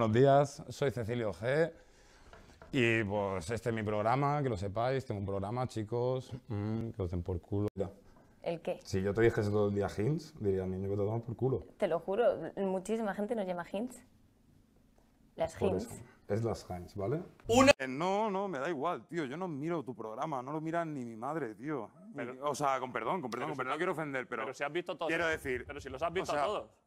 buenos días. Soy Cecilio G. Y pues este es mi programa, que lo sepáis. Tengo un programa, chicos, mm, que os den por culo. ¿El qué? Si yo te dijese todo el día Hints, diría niño que te tomas por culo. Te lo juro, muchísima gente nos llama Hints. Las Hints. Es las Hints, ¿vale? Eh, no, no, me da igual, tío. Yo no miro tu programa, no lo mira ni mi madre, tío. o sea, con perdón, con perdón, con no quiero ofender, pero, Pero si has visto todos. quiero decir... Pero si los has visto todos.